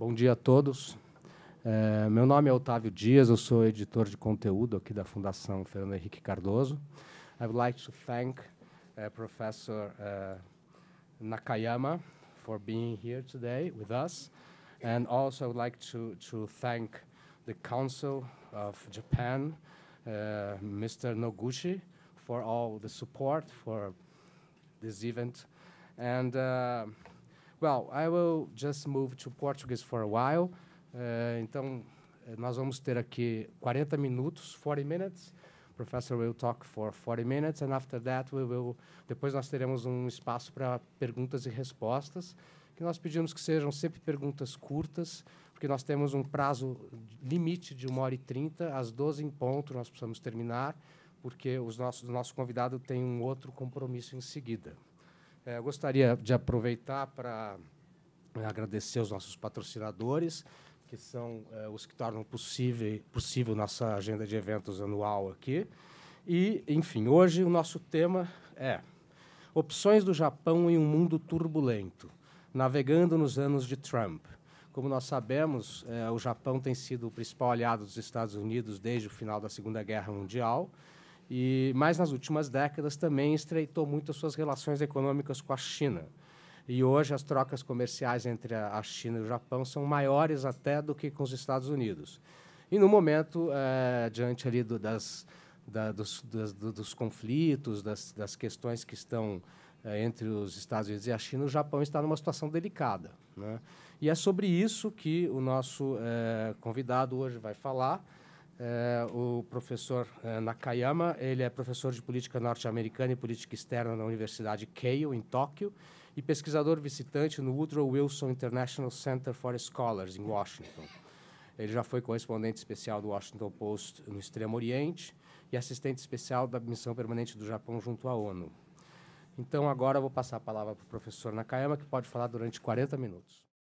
Bom dia a todos. É, meu nome é Otávio Dias, eu sou editor de conteúdo aqui da Fundação Fernando Henrique Cardoso. I would like to thank uh, Professor uh, Nakayama for being here today with us. And also I would like to, to thank the Council of Japan, uh, eh, Mr. Noguchi, for all the support for this event. And Well, I will just move to Portuguese for a while. Uh, então, eh, nós vamos ter aqui 40 minutos, 40 minutes. Professor will talk for 40 minutes, and after that we will. Depois nós teremos um espaço para perguntas e respostas, que nós pedimos que sejam sempre perguntas curtas, porque nós temos um prazo limite de 1 hora e 30, às 12 em ponto nós precisamos terminar, porque os nossos, o nosso convidado tem um outro compromisso em seguida. É, eu gostaria de aproveitar para é, agradecer aos nossos patrocinadores, que são é, os que tornam possível, possível nossa agenda de eventos anual aqui. E, enfim, hoje o nosso tema é Opções do Japão em um mundo turbulento, navegando nos anos de Trump. Como nós sabemos, o Japão tem sido o principal aliado dos Estados Unidos desde o final da Segunda Guerra Mundial e mais nas últimas décadas também estreitou muito as suas relações econômicas com a China. E hoje as trocas comerciais entre a China e o Japão são maiores até do que com os Estados Unidos. E no momento, é, diante ali do, das, da, dos, das, do, dos, conflitos, das, das, questões que estão é, entre os Estados Unidos e a China, o Japão está numa situação delicada. Né? E é sobre isso que o nosso é, convidado hoje vai falar. É, o professor é, Nakayama, ele é professor de política norte-americana e política externa na Universidade Keio, em Tóquio, e pesquisador visitante no Woodrow Wilson International Center for Scholars, em Washington. Ele já foi correspondente especial do Washington Post no Extremo Oriente e assistente especial da Missão Permanente do Japão junto à ONU. Então, agora eu vou passar a palavra para o professor Nakayama, que pode falar durante 40 minutos.